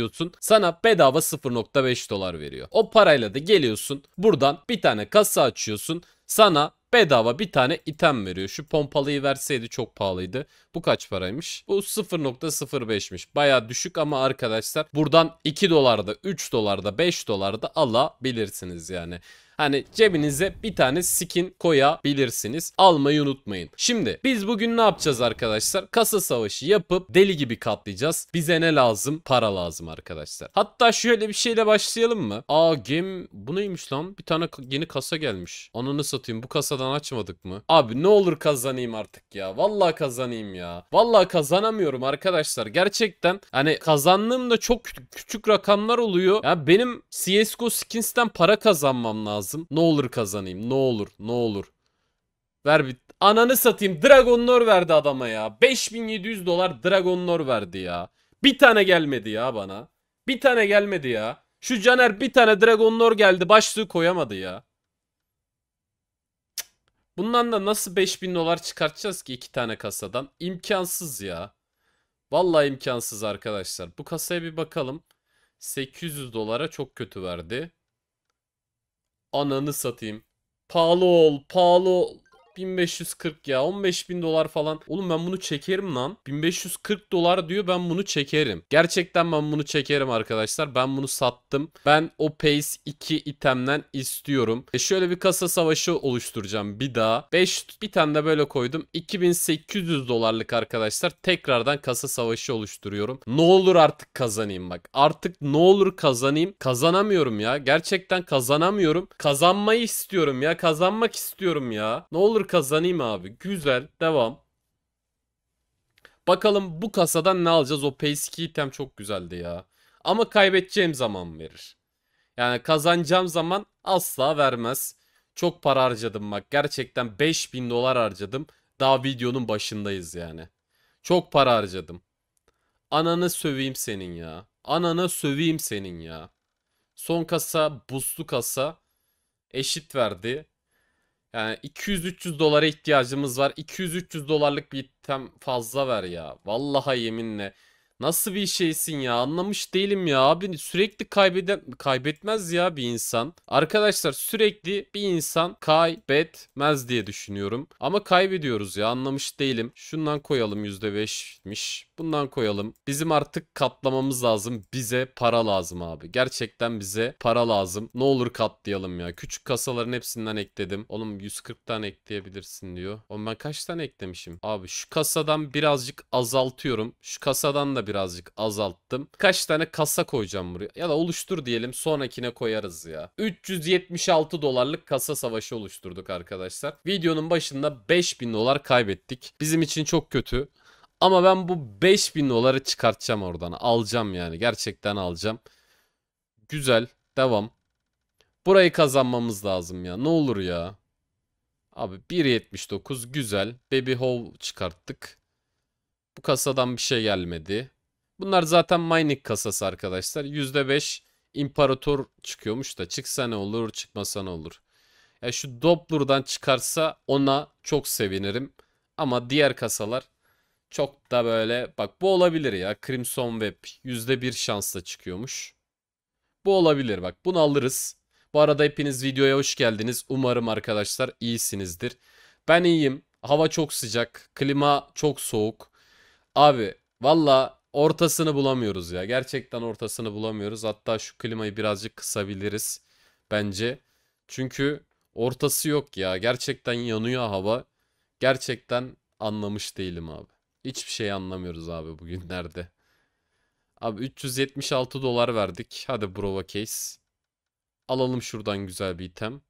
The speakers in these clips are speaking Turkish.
yazıyorsun. Sana bedava 0.5 dolar veriyor. O parayla da geliyorsun. Buradan bir tane kasa açıyorsun. Sana bedava bir tane item veriyor. Şu pompalıyı verseydi çok pahalıydı. Bu kaç paraymış? Bu 0.05'miş. Baya düşük ama arkadaşlar buradan 2 dolarda, 3 dolarda, 5 dolarda alabilirsiniz yani. Hani cebinize bir tane skin koyabilirsiniz. Almayı unutmayın. Şimdi biz bugün ne yapacağız arkadaşlar? Kasa savaşı yapıp deli gibi katlayacağız. Bize ne lazım? Para lazım arkadaşlar. Hatta şöyle bir şeyle başlayalım mı? Aa game, bu neymiş lan? Bir tane yeni kasa gelmiş. Ananı satayım bu kasadan açmadık mı? Abi ne olur kazanayım artık ya. Vallahi kazanayım ya. Vallahi kazanamıyorum arkadaşlar. Gerçekten hani kazandığımda çok küçük rakamlar oluyor. Ya benim CSGO skins'ten para kazanmam lazım lazım. Ne olur kazanayım. Ne olur. Ne olur. Ver bir... Ananı satayım. Dragon verdi adama ya. 5700 dolar Dragon verdi ya. Bir tane gelmedi ya bana. Bir tane gelmedi ya. Şu Caner bir tane Dragon geldi. Başlığı koyamadı ya. Bundan da nasıl 5000 dolar çıkartacağız ki iki tane kasadan? İmkansız ya. Vallahi imkansız arkadaşlar. Bu kasaya bir bakalım. 800 dolara çok kötü verdi. Ananı satayım. Pahalı ol, pahalı ol. 1540 ya 15.000 dolar falan. Oğlum ben bunu çekerim lan. 1540 dolar diyor ben bunu çekerim. Gerçekten ben bunu çekerim arkadaşlar. Ben bunu sattım. Ben o Pace 2 itemden istiyorum. E şöyle bir kasa savaşı oluşturacağım bir daha. 5 bir tane de böyle koydum. 2800 dolarlık arkadaşlar tekrardan kasa savaşı oluşturuyorum. Ne olur artık kazanayım bak. Artık ne olur kazanayım. Kazanamıyorum ya. Gerçekten kazanamıyorum. Kazanmayı istiyorum ya. Kazanmak istiyorum ya. Ne olur kazanayım abi. Güzel. Devam. Bakalım bu kasadan ne alacağız? O peski item çok güzeldi ya. Ama kaybedeceğim zaman verir. Yani kazanacağım zaman asla vermez. Çok para harcadım bak. Gerçekten 5000 dolar harcadım. Daha videonun başındayız yani. Çok para harcadım. Ananı söveyim senin ya. Ananı söveyim senin ya. Son kasa, buslu kasa eşit verdi. Yani 200-300 dolara ihtiyacımız var. 200-300 dolarlık bir item fazla ver ya. Vallahi yeminle. Nasıl bir şeysin ya anlamış değilim ya abi sürekli kaybeden kaybetmez ya bir insan. Arkadaşlar sürekli bir insan kaybetmez diye düşünüyorum. Ama kaybediyoruz ya anlamış değilim. Şundan koyalım %5'miş Bundan koyalım. Bizim artık katlamamız lazım. Bize para lazım abi. Gerçekten bize para lazım. Ne olur katlayalım ya. Küçük kasaların hepsinden ekledim. Oğlum 140 tane ekleyebilirsin diyor. Oğlum ben kaç tane eklemişim? Abi şu kasadan birazcık azaltıyorum. Şu kasadan da birazcık azalttım. Kaç tane kasa koyacağım buraya? Ya da oluştur diyelim. Sonrakine koyarız ya. 376 dolarlık kasa savaşı oluşturduk arkadaşlar. Videonun başında 5000 dolar kaybettik. Bizim için çok kötü. Ama ben bu 5000 doları çıkartacağım oradan. Alacağım yani. Gerçekten alacağım. Güzel. Devam. Burayı kazanmamız lazım ya. Ne olur ya. Abi 1.79 güzel. Baby Hole çıkarttık. Bu kasadan bir şey gelmedi. Bunlar zaten mining kasası arkadaşlar. %5 imparator çıkıyormuş da çıksa ne olur çıkmasa ne olur. Ya şu Doppler'dan çıkarsa ona çok sevinirim. Ama diğer kasalar çok da böyle bak bu olabilir ya. Crimson Web %1 şansla çıkıyormuş. Bu olabilir bak bunu alırız. Bu arada hepiniz videoya hoş geldiniz. Umarım arkadaşlar iyisinizdir. Ben iyiyim. Hava çok sıcak. Klima çok soğuk. Abi valla ortasını bulamıyoruz ya. Gerçekten ortasını bulamıyoruz. Hatta şu klimayı birazcık kısabiliriz. Bence. Çünkü ortası yok ya. Gerçekten yanıyor hava. Gerçekten anlamış değilim abi. Hiçbir şey anlamıyoruz abi bugünlerde. Abi 376 dolar verdik. Hadi Brova Case. Alalım şuradan güzel bir item.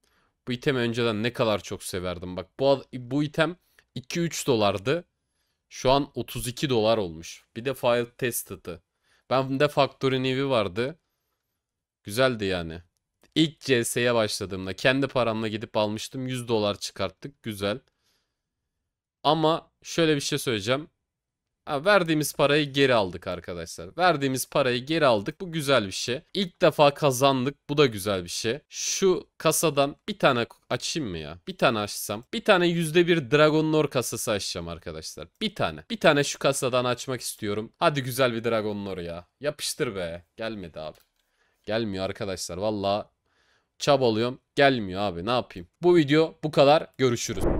Bu item önceden ne kadar çok severdim. Bak bu, bu item 2-3 dolardı. Şu an 32 dolar olmuş. Bir de file tested'ı. Ben de Factory Navy vardı. Güzeldi yani. İlk CS'ye başladığımda kendi paramla gidip almıştım. 100 dolar çıkarttık. Güzel. Ama şöyle bir şey söyleyeceğim. Ha, verdiğimiz parayı geri aldık arkadaşlar. Verdiğimiz parayı geri aldık. Bu güzel bir şey. İlk defa kazandık. Bu da güzel bir şey. Şu kasadan bir tane açayım mı ya? Bir tane açsam. Bir tane %1 Dragon Lore kasası açacağım arkadaşlar. Bir tane. Bir tane şu kasadan açmak istiyorum. Hadi güzel bir Dragon Lore ya. Yapıştır be. Gelmedi abi. Gelmiyor arkadaşlar. Valla çabalıyorum. Gelmiyor abi. Ne yapayım? Bu video bu kadar. Görüşürüz.